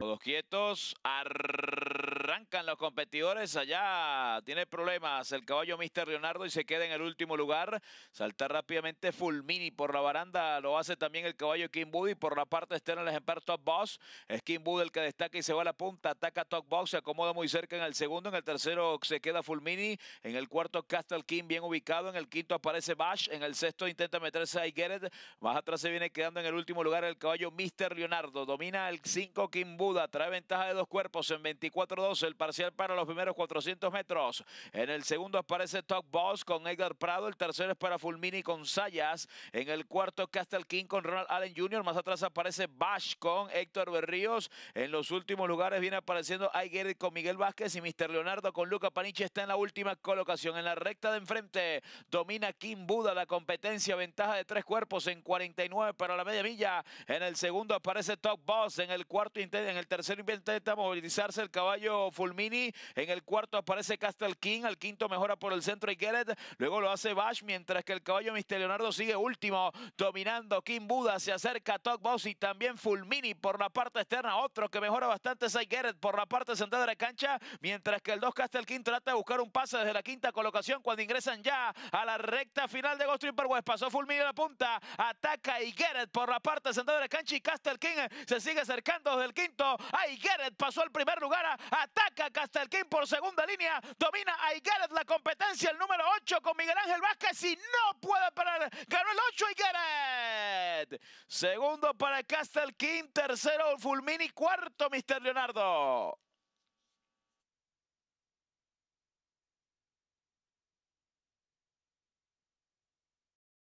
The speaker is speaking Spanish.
Todos quietos. Arrancan los competidores allá. Tiene problemas el caballo Mr. Leonardo y se queda en el último lugar. salta rápidamente Fulmini por la baranda. Lo hace también el caballo King Buddy. por la parte externa el ejemplar Top Boss. Es King el que destaca y se va a la punta. Ataca Top Boss. Se acomoda muy cerca en el segundo. En el tercero se queda Fulmini. En el cuarto Castle King bien ubicado. En el quinto aparece Bash. En el sexto intenta meterse a Igueret. Más atrás se viene quedando en el último lugar el caballo Mr. Leonardo. Domina el 5 King Buda. Trae ventaja de dos cuerpos en 24 2 el parcial para los primeros 400 metros. En el segundo aparece Top Boss con Edgar Prado. El tercero es para Fulmini con Sayas. En el cuarto Castle King con Ronald Allen Jr. Más atrás aparece Bash con Héctor Berríos. En los últimos lugares viene apareciendo Aiger con Miguel Vázquez y Mr. Leonardo con Luca Paniche está en la última colocación. En la recta de enfrente domina Kim Buda la competencia. Ventaja de tres cuerpos en 49 para la media milla. En el segundo aparece Top Boss. En el cuarto en el tercero intenta movilizarse el caballo Fulmini. En el cuarto aparece King, al quinto mejora por el centro y Luego lo hace Bash, mientras que el caballo Mister Leonardo sigue último, dominando King Buda. Se acerca Boss y también Fulmini por la parte externa. Otro que mejora bastante es Igeret por la parte central de la cancha, mientras que el 2 King trata de buscar un pase desde la quinta colocación cuando ingresan ya a la recta final de Ghost Tripper West. Pasó Fulmini a la punta, ataca y por la parte central de la cancha y King se sigue acercando desde el quinto. Ay, Gueret pasó al primer lugar a ataca Castelquín por segunda línea. Domina a la competencia, el número 8 con Miguel Ángel Vázquez y no puede parar. Ganó el 8 Higueret. Segundo para Castelquín, tercero Fulmini, cuarto Mister Leonardo.